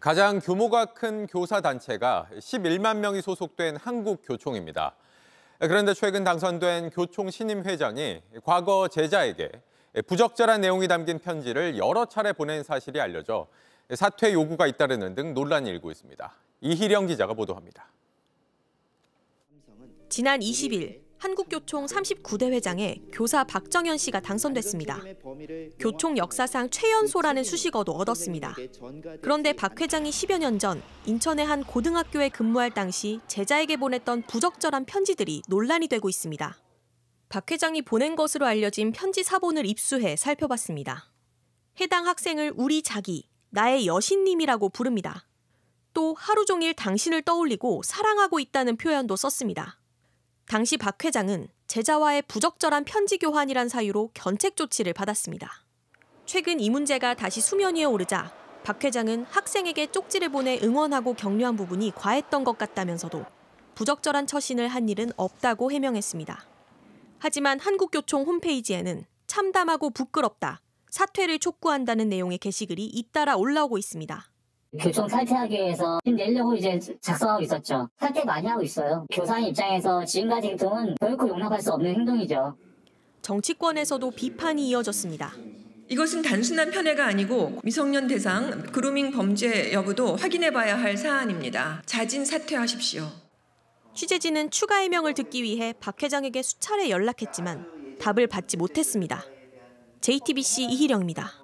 가장 규모가 큰 교사 단체가 11만 명이 소속된 한국교총입니다. 그런데 최근 당선된 교총 신임 회장이 과거 제자에게 부적절한 내용이 담긴 편지를 여러 차례 보낸 사실이 알려져 사퇴 요구가 잇따르는 등 논란이 일고 있습니다. 이희령 기자가 보도합니다. 지난 20일 한국교총 39대 회장에 교사 박정현 씨가 당선됐습니다. 교총 역사상 최연소라는 수식어도 얻었습니다. 그런데 박 회장이 10여 년 전 인천의 한 고등학교에 근무할 당시 제자에게 보냈던 부적절한 편지들이 논란이 되고 있습니다. 박 회장이 보낸 것으로 알려진 편지 사본을 입수해 살펴봤습니다. 해당 학생을 우리 자기, 나의 여신님이라고 부릅니다. 또 하루 종일 당신을 떠올리고 사랑하고 있다는 표현도 썼습니다. 당시 박 회장은 제자와의 부적절한 편지 교환이란 사유로 견책 조치를 받았습니다. 최근 이 문제가 다시 수면 위에 오르자 박 회장은 학생에게 쪽지를 보내 응원하고 격려한 부분이 과했던 것 같다면서도 부적절한 처신을 한 일은 없다고 해명했습니다. 하지만 한국교총 홈페이지에는 참담하고 부끄럽다, 사퇴를 촉구한다는 내용의 게시글이 잇따라 올라오고 있습니다. 교총 사퇴하기 위해서 힘내려고 이제 작성하고 있었죠. 탈퇴 많이 하고 있어요. 교사 입장에서 지금까지 행동은 결코 용납할 수 없는 행동이죠. 정치권에서도 비판이 이어졌습니다. 이것은 단순한 편애가 아니고 미성년 대상 그루밍 범죄 여부도 확인해봐야 할 사안입니다. 자진 사퇴하십시오. 취재진은 추가 해명을 듣기 위해 박 회장에게 수차례 연락했지만 답을 받지 못했습니다. JTBC 이희령입니다.